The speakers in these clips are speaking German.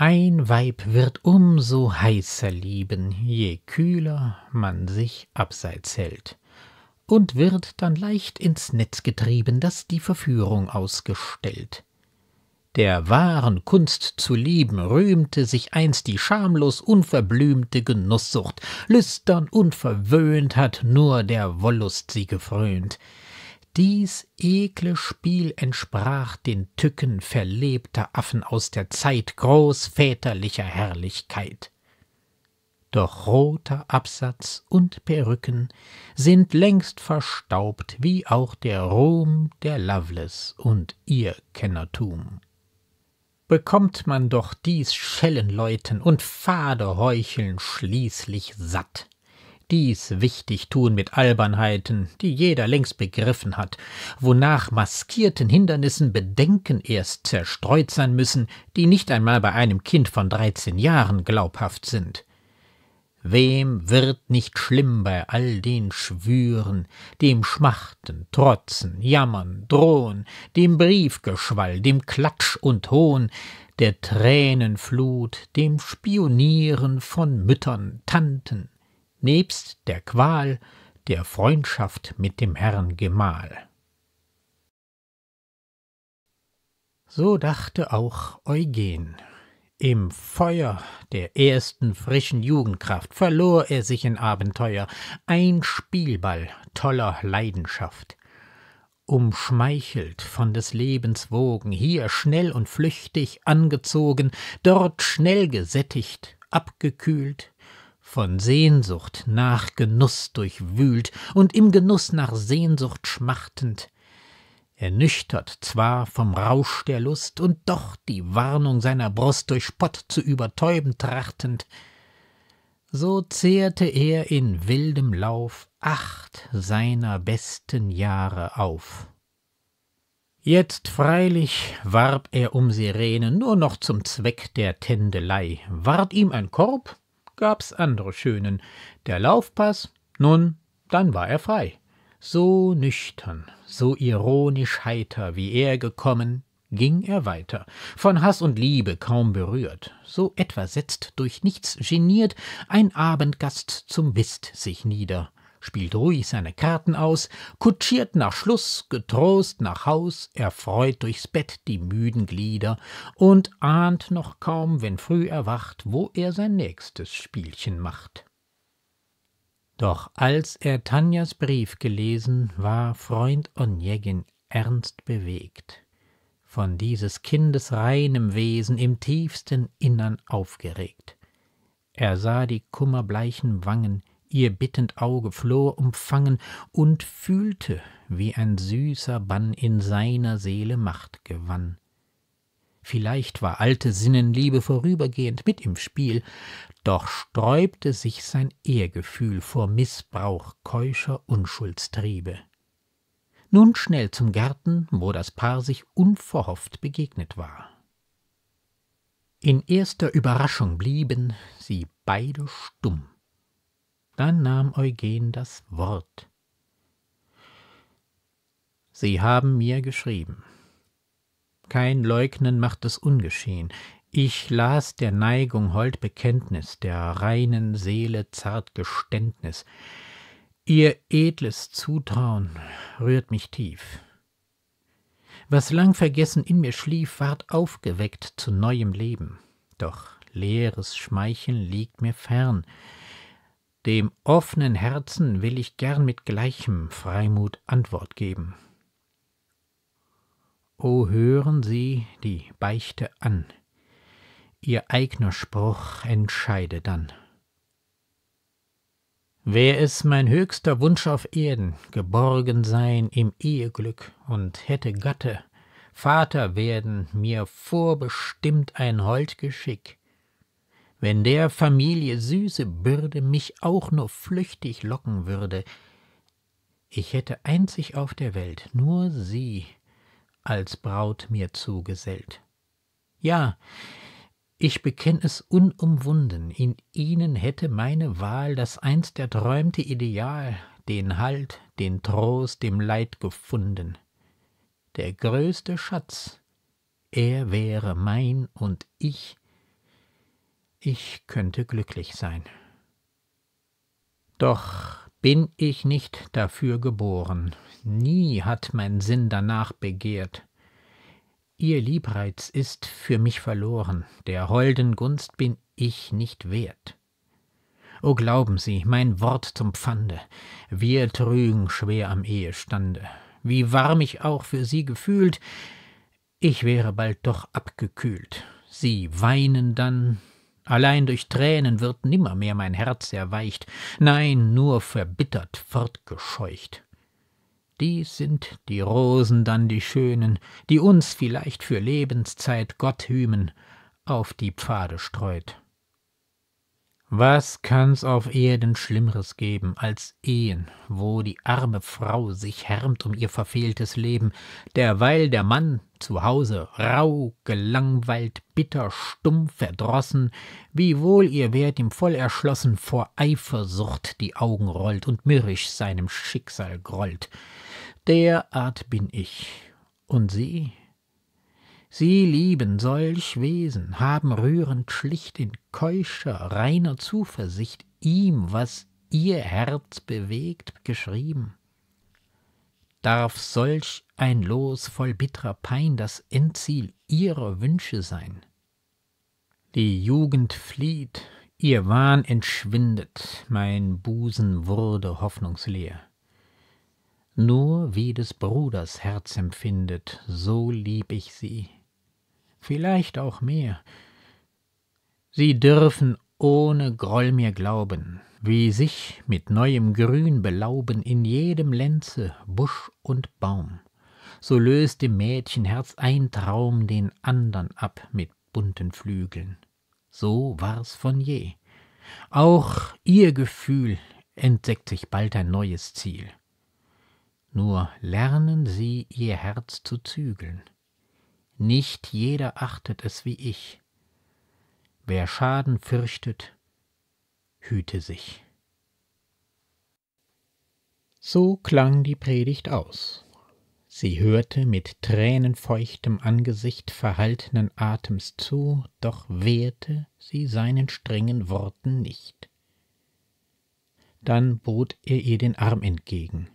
Ein Weib wird umso heißer lieben, je kühler man sich abseits hält, und wird dann leicht ins Netz getrieben, das die Verführung ausgestellt. Der wahren Kunst zu lieben rühmte sich einst die schamlos unverblümte Genusssucht, lüstern und verwöhnt hat nur der Wollust sie gefrönt. Dies ekle Spiel entsprach den Tücken verlebter Affen aus der Zeit großväterlicher Herrlichkeit. Doch roter Absatz und Perücken sind längst verstaubt, wie auch der Ruhm der Lovelace und ihr Kennertum. Bekommt man doch dies Schellenläuten und fade Heucheln schließlich satt, dies wichtig tun mit Albernheiten, die jeder längst begriffen hat, wonach maskierten Hindernissen Bedenken erst zerstreut sein müssen, die nicht einmal bei einem Kind von dreizehn Jahren glaubhaft sind. Wem wird nicht schlimm bei all den Schwüren, dem Schmachten, Trotzen, Jammern, Drohen, dem Briefgeschwall, dem Klatsch und Hohn, der Tränenflut, dem Spionieren von Müttern, Tanten, nebst der Qual der Freundschaft mit dem Herrn Gemahl. So dachte auch Eugen. Im Feuer der ersten frischen Jugendkraft verlor er sich in Abenteuer, ein Spielball toller Leidenschaft umschmeichelt von des Lebens Wogen, hier schnell und flüchtig angezogen, dort schnell gesättigt, abgekühlt, von Sehnsucht nach Genuss durchwühlt und im Genuss nach Sehnsucht schmachtend, ernüchtert zwar vom Rausch der Lust und doch die Warnung seiner Brust durch Spott zu übertäuben trachtend, so zehrte er in wildem Lauf acht seiner besten Jahre auf. Jetzt freilich warb er um Sirene nur noch zum Zweck der Tändelei. Ward ihm ein Korb, gab's andere Schönen. Der Laufpass, nun, dann war er frei. So nüchtern, so ironisch heiter, wie er gekommen, ging er weiter, von Hass und Liebe kaum berührt, so etwa setzt durch nichts geniert ein Abendgast zum Whist sich nieder spielt ruhig seine Karten aus, kutschiert nach Schluss, getrost nach Haus, erfreut durchs Bett die müden Glieder und ahnt noch kaum, wenn früh erwacht, wo er sein nächstes Spielchen macht. Doch als er Tanjas Brief gelesen, war Freund Onjegin ernst bewegt, von dieses Kindes reinem Wesen im tiefsten Innern aufgeregt. Er sah die kummerbleichen Wangen, Ihr bittend Auge floh umfangen und fühlte, wie ein süßer Bann in seiner Seele Macht gewann. Vielleicht war alte Sinnenliebe vorübergehend mit im Spiel, doch sträubte sich sein Ehrgefühl vor Missbrauch keuscher Unschuldstriebe. Nun schnell zum Garten, wo das Paar sich unverhofft begegnet war. In erster Überraschung blieben sie beide stumm. Dann nahm Eugen das Wort. Sie haben mir geschrieben. Kein Leugnen macht es ungeschehen. Ich las der Neigung hold Bekenntnis, der reinen Seele zart Geständnis. Ihr edles Zutrauen rührt mich tief. Was lang vergessen in mir schlief, ward aufgeweckt zu neuem Leben. Doch leeres Schmeicheln liegt mir fern. Dem offenen Herzen will ich gern mit gleichem Freimut Antwort geben. O hören Sie die Beichte an, Ihr eigner Spruch entscheide dann. Wär es mein höchster Wunsch auf Erden, geborgen sein im Eheglück und hätte Gatte, Vater werden mir vorbestimmt ein hold Geschick, wenn der Familie süße Bürde mich auch nur flüchtig locken würde, ich hätte einzig auf der Welt nur sie als Braut mir zugesellt. Ja, ich bekenn es unumwunden, in ihnen hätte meine Wahl das einst erträumte Ideal, den Halt, den Trost dem Leid gefunden. Der größte Schatz, er wäre mein und ich ich könnte glücklich sein. Doch bin ich nicht dafür geboren, nie hat mein Sinn danach begehrt. Ihr Liebreiz ist für mich verloren, der holden Gunst bin ich nicht wert. O glauben Sie, mein Wort zum Pfande, wir trügen schwer am Ehestande. Wie warm ich auch für Sie gefühlt, ich wäre bald doch abgekühlt. Sie weinen dann, Allein durch Tränen wird nimmermehr mein Herz erweicht, nein, nur verbittert fortgescheucht. Dies sind die Rosen dann die schönen, die uns vielleicht für Lebenszeit Gott hümen, auf die Pfade streut. Was kann's auf Erden Schlimmeres geben als Ehen, wo die arme Frau sich härmt um ihr verfehltes Leben, derweil der Mann zu Hause rau, gelangweilt, bitter, stumm, verdrossen, wie wohl ihr Wert ihm voll erschlossen vor Eifersucht die Augen rollt und mürrisch seinem Schicksal grollt. Derart bin ich, und sie Sie lieben solch Wesen, haben rührend schlicht in keuscher, reiner Zuversicht ihm, was ihr Herz bewegt, geschrieben. Darf solch ein Los voll bittrer Pein das Endziel ihrer Wünsche sein? Die Jugend flieht, ihr Wahn entschwindet, mein Busen wurde hoffnungsleer. Nur wie des Bruders Herz empfindet, so lieb ich sie, vielleicht auch mehr. Sie dürfen ohne Groll mir glauben, wie sich mit neuem Grün belauben in jedem Lenze, Busch und Baum. So löst dem Mädchenherz ein Traum den andern ab mit bunten Flügeln. So war's von je. Auch ihr Gefühl entdeckt sich bald ein neues Ziel. Nur lernen sie ihr Herz zu zügeln. Nicht jeder achtet es wie ich. Wer Schaden fürchtet, hüte sich. So klang die Predigt aus. Sie hörte mit tränenfeuchtem Angesicht verhaltenen Atems zu, doch wehrte sie seinen strengen Worten nicht. Dann bot er ihr den Arm entgegen.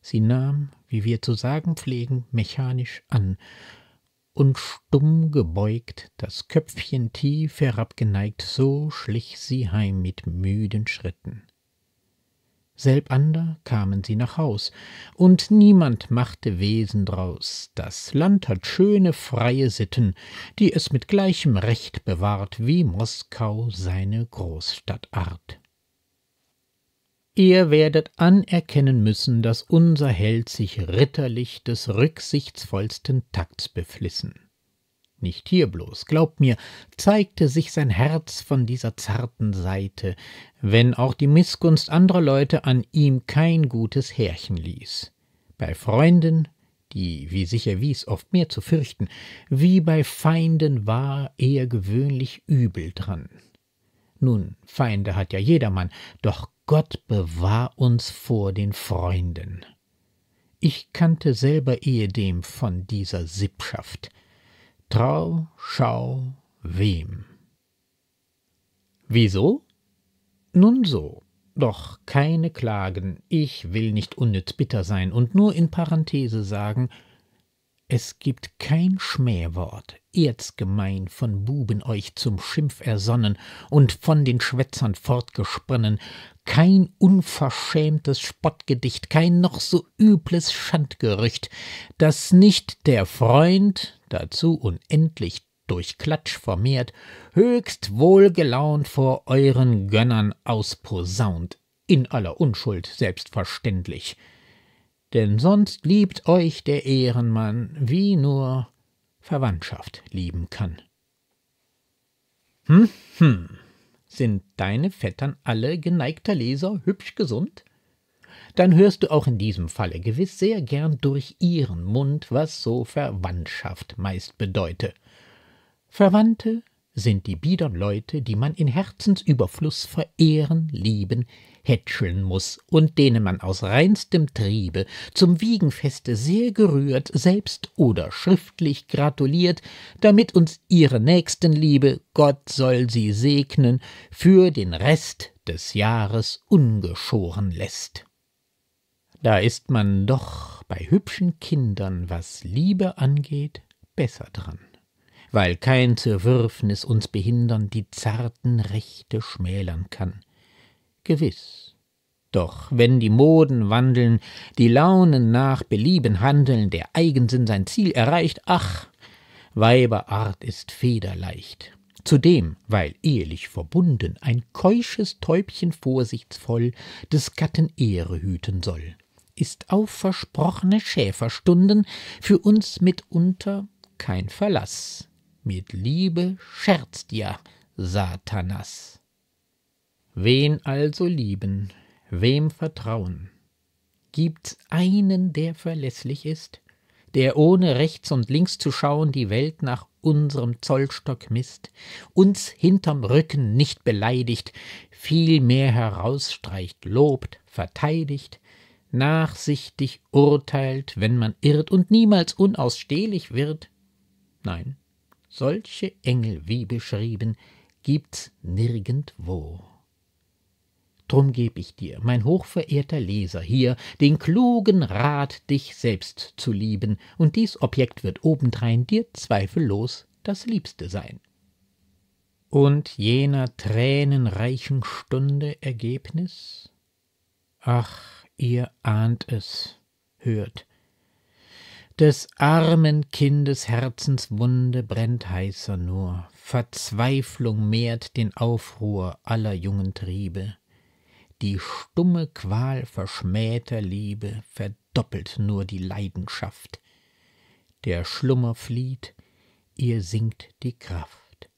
Sie nahm, wie wir zu sagen pflegen, mechanisch an, und stumm gebeugt, das Köpfchen tief herabgeneigt, so schlich sie heim mit müden Schritten. Selbander kamen sie nach Haus, und niemand machte Wesen draus. Das Land hat schöne, freie Sitten, die es mit gleichem Recht bewahrt, wie Moskau seine Großstadtart. Ihr werdet anerkennen müssen, dass unser Held sich ritterlich des rücksichtsvollsten Takts beflissen. Nicht hier bloß, glaubt mir, zeigte sich sein Herz von dieser zarten Seite, wenn auch die Missgunst anderer Leute an ihm kein gutes Härchen ließ. Bei Freunden, die, wie sich erwies, oft mehr zu fürchten, wie bei Feinden war er gewöhnlich übel dran. Nun, Feinde hat ja jedermann, doch Gott bewahr uns vor den Freunden. Ich kannte selber ehedem von dieser Sippschaft. Trau, schau, wem. Wieso? Nun so. Doch keine Klagen, ich will nicht unnütz bitter sein und nur in Parenthese sagen, es gibt kein Schmähwort erzgemein von Buben euch zum Schimpf ersonnen und von den Schwätzern fortgesponnen, kein unverschämtes Spottgedicht, kein noch so übles Schandgerücht, das nicht der Freund, dazu unendlich durch Klatsch vermehrt, höchst wohlgelaunt vor euren Gönnern ausposaunt, in aller Unschuld selbstverständlich. Denn sonst liebt euch der Ehrenmann wie nur Verwandtschaft lieben kann. Hm, hm. Sind deine Vettern alle geneigter Leser hübsch gesund? Dann hörst du auch in diesem Falle gewiss sehr gern durch ihren Mund, was so Verwandtschaft meist bedeute. Verwandte sind die biedern Leute, die man in Herzensüberfluß verehren, lieben, hätscheln muß und denen man aus reinstem Triebe zum Wiegenfeste sehr gerührt selbst oder schriftlich gratuliert, damit uns ihre Nächstenliebe, Gott soll sie segnen, für den Rest des Jahres ungeschoren lässt. Da ist man doch bei hübschen Kindern, was Liebe angeht, besser dran weil kein Zerwürfnis uns behindern die zarten Rechte schmälern kann gewiss. Doch wenn die Moden wandeln, die Launen nach Belieben handeln, der Eigensinn sein Ziel erreicht, ach, Weiberart ist federleicht. Zudem, weil ehelich verbunden, ein keusches Täubchen vorsichtsvoll des Gatten Ehre hüten soll, ist auf versprochene Schäferstunden für uns mitunter kein Verlaß. Mit Liebe scherzt ja Satanas. Wen also lieben, wem vertrauen? Gibt's einen, der verlässlich ist, der ohne rechts und links zu schauen die Welt nach unserem Zollstock misst, uns hinterm Rücken nicht beleidigt, vielmehr herausstreicht, lobt, verteidigt, nachsichtig urteilt, wenn man irrt und niemals unausstehlich wird? Nein, solche Engel wie beschrieben gibt's nirgendwo drum geb ich dir, mein hochverehrter Leser hier, den klugen Rat, dich selbst zu lieben, und dies Objekt wird obendrein dir zweifellos das Liebste sein. Und jener tränenreichen Stunde Ergebnis? Ach, ihr ahnt es, hört. Des armen Kindes Herzenswunde brennt heißer nur, Verzweiflung mehrt den Aufruhr aller jungen Triebe. Die stumme Qual verschmähter Liebe verdoppelt nur die Leidenschaft. Der Schlummer flieht, ihr sinkt die Kraft.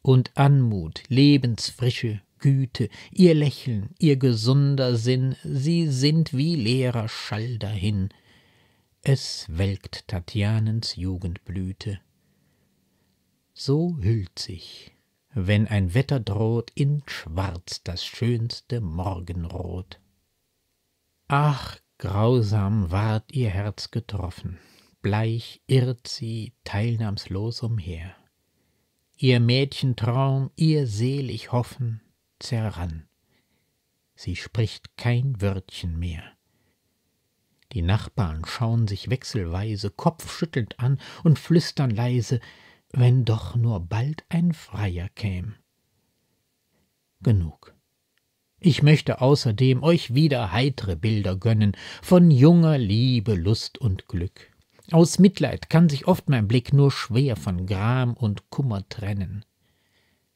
Und Anmut, Lebensfrische, Güte, ihr Lächeln, ihr gesunder Sinn, sie sind wie leerer Schall dahin. Es welkt Tatjanens Jugendblüte. So hüllt sich wenn ein Wetter droht in Schwarz das schönste Morgenrot. Ach, grausam ward ihr Herz getroffen, bleich irrt sie teilnahmslos umher. Ihr Mädchentraum, ihr selig Hoffen zerrann. Sie spricht kein Wörtchen mehr. Die Nachbarn schauen sich wechselweise kopfschüttelnd an und flüstern leise, wenn doch nur bald ein Freier käm. Genug. Ich möchte außerdem euch wieder heitre Bilder gönnen von junger Liebe, Lust und Glück. Aus Mitleid kann sich oft mein Blick nur schwer von Gram und Kummer trennen.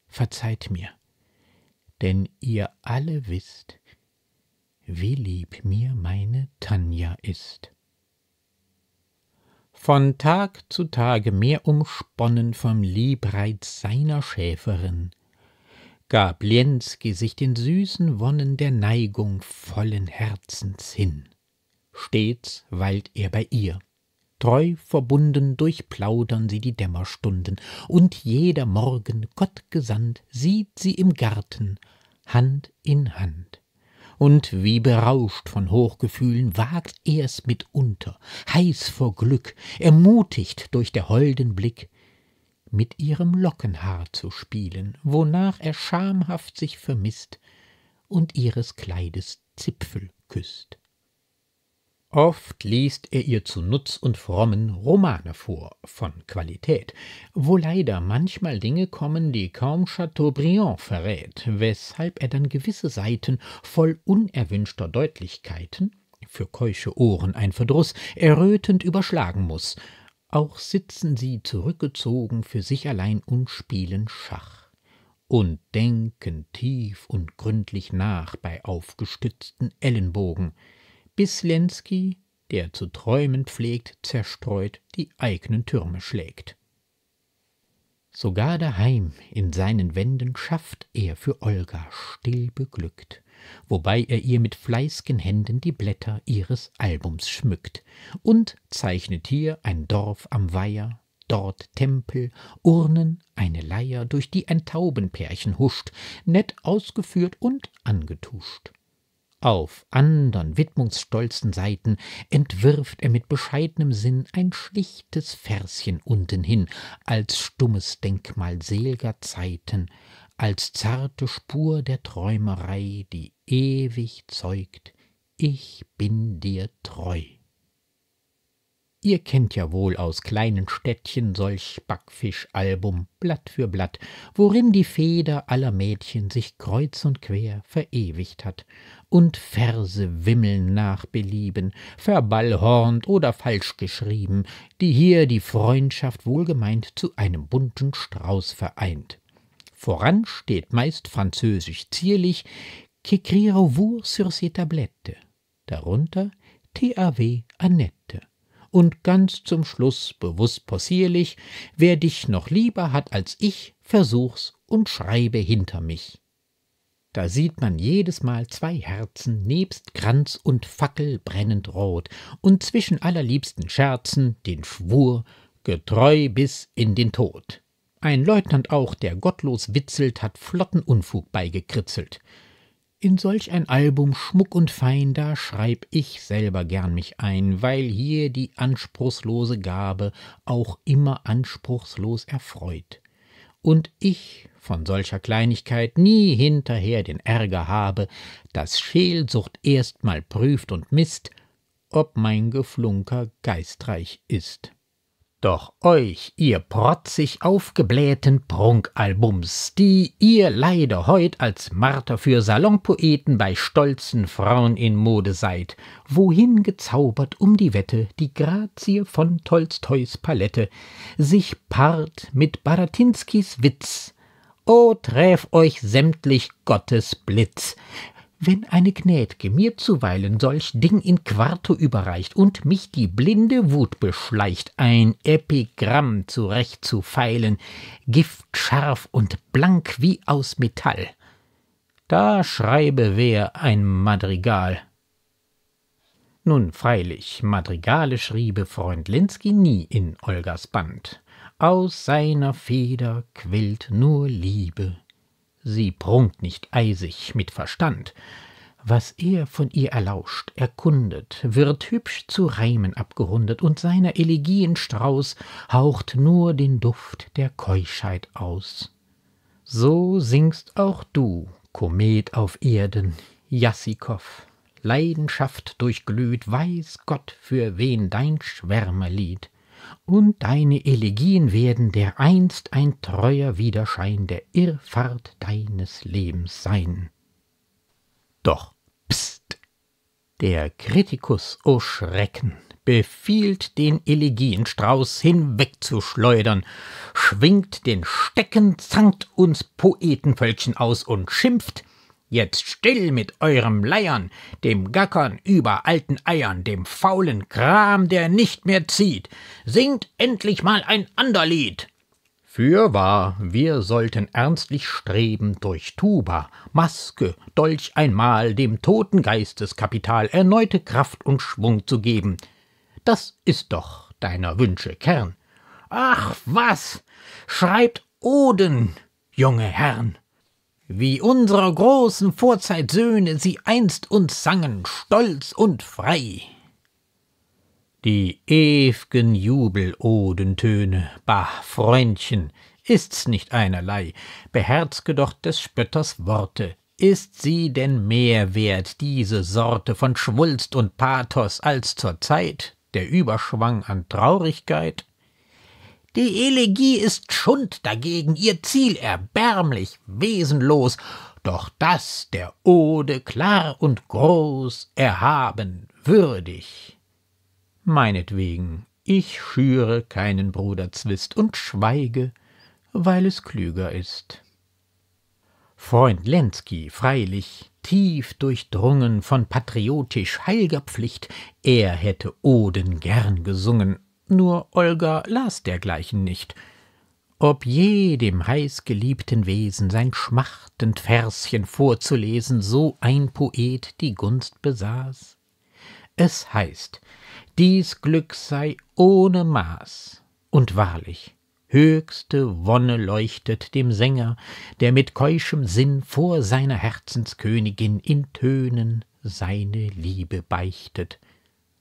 Verzeiht mir, denn ihr alle wisst, wie lieb mir meine Tanja ist von Tag zu Tage mehr umsponnen vom Liebreiz seiner Schäferin, gab Lenski sich den süßen Wonnen der Neigung vollen Herzens hin. Stets weilt er bei ihr. Treu verbunden durchplaudern sie die Dämmerstunden, und jeder Morgen, Gott gesandt, sieht sie im Garten, Hand in Hand und wie berauscht von Hochgefühlen wagt er's mitunter, heiß vor Glück, ermutigt durch der holden Blick, mit ihrem Lockenhaar zu spielen, wonach er schamhaft sich vermißt und ihres Kleides Zipfel küßt. Oft liest er ihr zu Nutz und Frommen Romane vor, von Qualität, wo leider manchmal Dinge kommen, die kaum Chateaubriand verrät, weshalb er dann gewisse Seiten voll unerwünschter Deutlichkeiten, für keusche Ohren ein Verdruß, errötend überschlagen muß. Auch sitzen sie zurückgezogen für sich allein und spielen Schach und denken tief und gründlich nach bei aufgestützten Ellenbogen bis Lenski, der zu träumen pflegt, zerstreut die eignen Türme schlägt. Sogar daheim in seinen Wänden schafft er für Olga still beglückt, wobei er ihr mit fleißgen Händen die Blätter ihres Albums schmückt und zeichnet hier ein Dorf am Weiher, dort Tempel, Urnen, eine Leier, durch die ein Taubenpärchen huscht, nett ausgeführt und angetuscht. Auf andern widmungsstolzen Seiten entwirft er mit bescheidenem Sinn ein schlichtes Verschen unten hin, als stummes Denkmal selger Zeiten, als zarte Spur der Träumerei, die ewig zeugt, ich bin dir treu. Ihr kennt ja wohl aus kleinen Städtchen solch Backfischalbum Blatt für Blatt, worin die Feder aller Mädchen sich kreuz und quer verewigt hat, und Verse wimmeln nach Belieben, verballhornt oder falsch geschrieben, die hier die Freundschaft wohlgemeint zu einem bunten Strauß vereint. Voran steht meist französisch zierlich, Qu'écrirez-vous sur ces tablettes? Darunter TAW Annette und ganz zum Schluss bewusst possierlich, wer dich noch lieber hat als ich, versuch's und schreibe hinter mich. Da sieht man jedes Mal zwei Herzen nebst Kranz und Fackel brennend rot und zwischen allerliebsten Scherzen den Schwur, getreu bis in den Tod. Ein Leutnant auch, der gottlos witzelt, hat flotten Unfug beigekritzelt. In solch ein Album Schmuck und Fein, da schreib ich selber gern mich ein, weil hier die anspruchslose Gabe auch immer anspruchslos erfreut. Und ich von solcher Kleinigkeit nie hinterher den Ärger habe, dass Scheelsucht erstmal prüft und misst, ob mein Geflunker geistreich ist. Doch euch, ihr protzig aufgeblähten Prunkalbums, die ihr leider heut als Marter für Salonpoeten bei stolzen Frauen in Mode seid, wohin gezaubert um die Wette die Grazie von Tolstois Palette sich paart mit Baratinskis Witz, O träf euch sämtlich Gottes Blitz, wenn eine Gnädge mir zuweilen solch Ding in Quarto überreicht und mich die blinde Wut beschleicht, ein Epigramm zurecht zu feilen, giftscharf und blank wie aus Metall. Da schreibe wer ein Madrigal. Nun freilich, Madrigale schriebe Freund Lenski nie in Olgas Band. Aus seiner Feder quillt nur Liebe. Sie prunkt nicht eisig mit Verstand. Was er von ihr erlauscht, erkundet, wird hübsch zu Reimen abgerundet, und seiner Elegienstrauß haucht nur den Duft der Keuschheit aus. So singst auch du, Komet auf Erden, Jassikow, Leidenschaft durchglüht, weiß Gott, für wen dein Schwärmerlied und deine Elegien werden dereinst ein treuer Widerschein der Irrfahrt deines Lebens sein. Doch, pst! Der Kritikus, o oh Schrecken, befiehlt den Elegienstrauß hinwegzuschleudern, schwingt den Stecken, zankt uns Poetenvölkchen aus und schimpft, Jetzt still mit eurem Leiern, dem Gackern über alten Eiern, dem faulen Kram, der nicht mehr zieht. Singt endlich mal ein ander Lied. Fürwahr, wir sollten ernstlich streben, durch Tuba, Maske, Dolch einmal dem toten Geisteskapital erneute Kraft und Schwung zu geben. Das ist doch deiner Wünsche Kern. Ach was, schreibt Oden, junge Herrn wie unsere großen Vorzeitsöhne sie einst uns sangen, stolz und frei. Die ew'gen Jubelodentöne, bah, Freundchen, ist's nicht einerlei, beherzge doch des Spötters Worte, ist sie denn mehr wert, diese Sorte von Schwulst und Pathos, als zur Zeit der Überschwang an Traurigkeit? Die Elegie ist Schund dagegen, ihr Ziel erbärmlich, wesenlos, doch das der Ode klar und groß, erhaben, würdig. Meinetwegen, ich schüre keinen Bruderzwist und schweige, weil es klüger ist. Freund Lenski, freilich, tief durchdrungen von patriotisch heilger Pflicht, er hätte Oden gern gesungen, nur Olga las dergleichen nicht. Ob je dem heißgeliebten Wesen sein schmachtend Verschen vorzulesen, so ein Poet die Gunst besaß? Es heißt, dies Glück sei ohne Maß, und wahrlich, höchste Wonne leuchtet dem Sänger, der mit keuschem Sinn vor seiner Herzenskönigin in Tönen seine Liebe beichtet,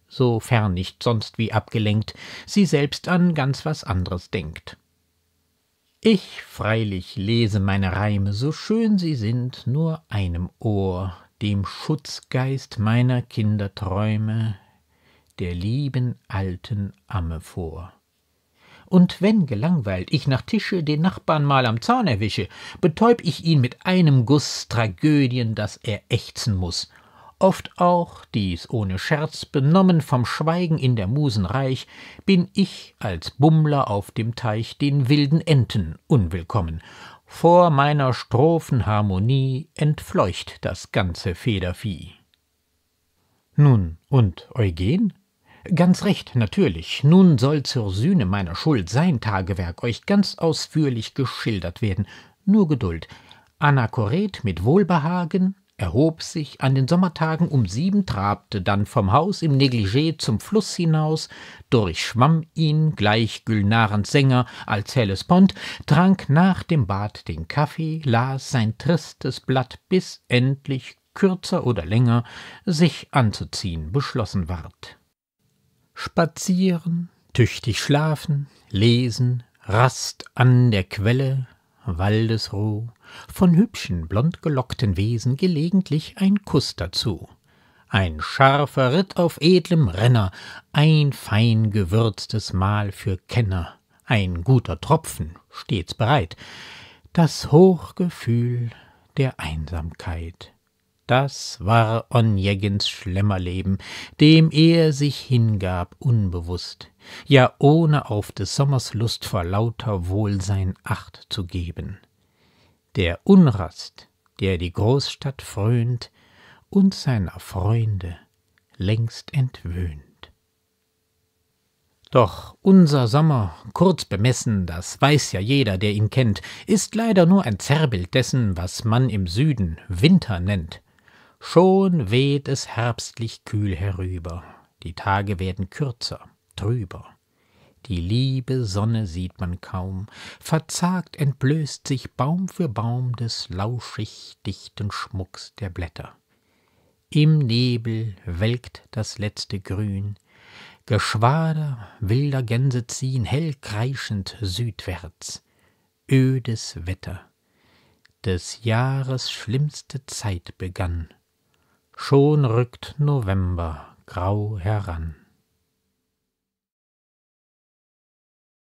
sofern nicht sonst wie abgelenkt, sie selbst an ganz was anderes denkt. Ich freilich lese meine Reime, so schön sie sind, nur einem Ohr, dem Schutzgeist meiner Kinder träume, der lieben alten Amme vor. Und wenn gelangweilt ich nach Tische den Nachbarn mal am Zahn erwische, betäub ich ihn mit einem Guss Tragödien, daß er ächzen muß, Oft auch, dies ohne Scherz, benommen vom Schweigen in der Musen reich, bin ich als Bummler auf dem Teich den wilden Enten unwillkommen. Vor meiner Strophenharmonie entfleucht das ganze Federvieh. Nun, und Eugen? Ganz recht, natürlich. Nun soll zur Sühne meiner Schuld sein Tagewerk euch ganz ausführlich geschildert werden. Nur Geduld. Anachoret mit Wohlbehagen erhob sich an den Sommertagen um sieben, trabte dann vom Haus im Negligé zum Fluss hinaus, durchschwamm ihn, gleich Gülnarens Sänger als helles Pont, trank nach dem Bad den Kaffee, las sein tristes Blatt, bis endlich, kürzer oder länger, sich anzuziehen beschlossen ward. Spazieren, tüchtig schlafen, lesen, Rast an der Quelle, Waldesruh, von hübschen, blondgelockten Wesen gelegentlich ein Kuss dazu. Ein scharfer Ritt auf edlem Renner, ein fein gewürztes Mahl für Kenner, ein guter Tropfen, stets bereit, das Hochgefühl der Einsamkeit. Das war Onjegens Schlemmerleben, dem er sich hingab unbewusst ja ohne auf des Sommers Lust vor lauter Wohlsein acht zu geben. Der Unrast, der die Großstadt fröhnt und seiner Freunde längst entwöhnt. Doch unser Sommer, kurz bemessen, das weiß ja jeder, der ihn kennt, ist leider nur ein Zerrbild dessen, was man im Süden Winter nennt. Schon weht es herbstlich kühl herüber, die Tage werden kürzer drüber. Die liebe Sonne sieht man kaum, verzagt entblößt sich Baum für Baum des lauschig dichten Schmucks der Blätter. Im Nebel welkt das letzte Grün, Geschwader wilder Gänse ziehen hell kreischend südwärts. Ödes Wetter. Des Jahres schlimmste Zeit begann. Schon rückt November grau heran.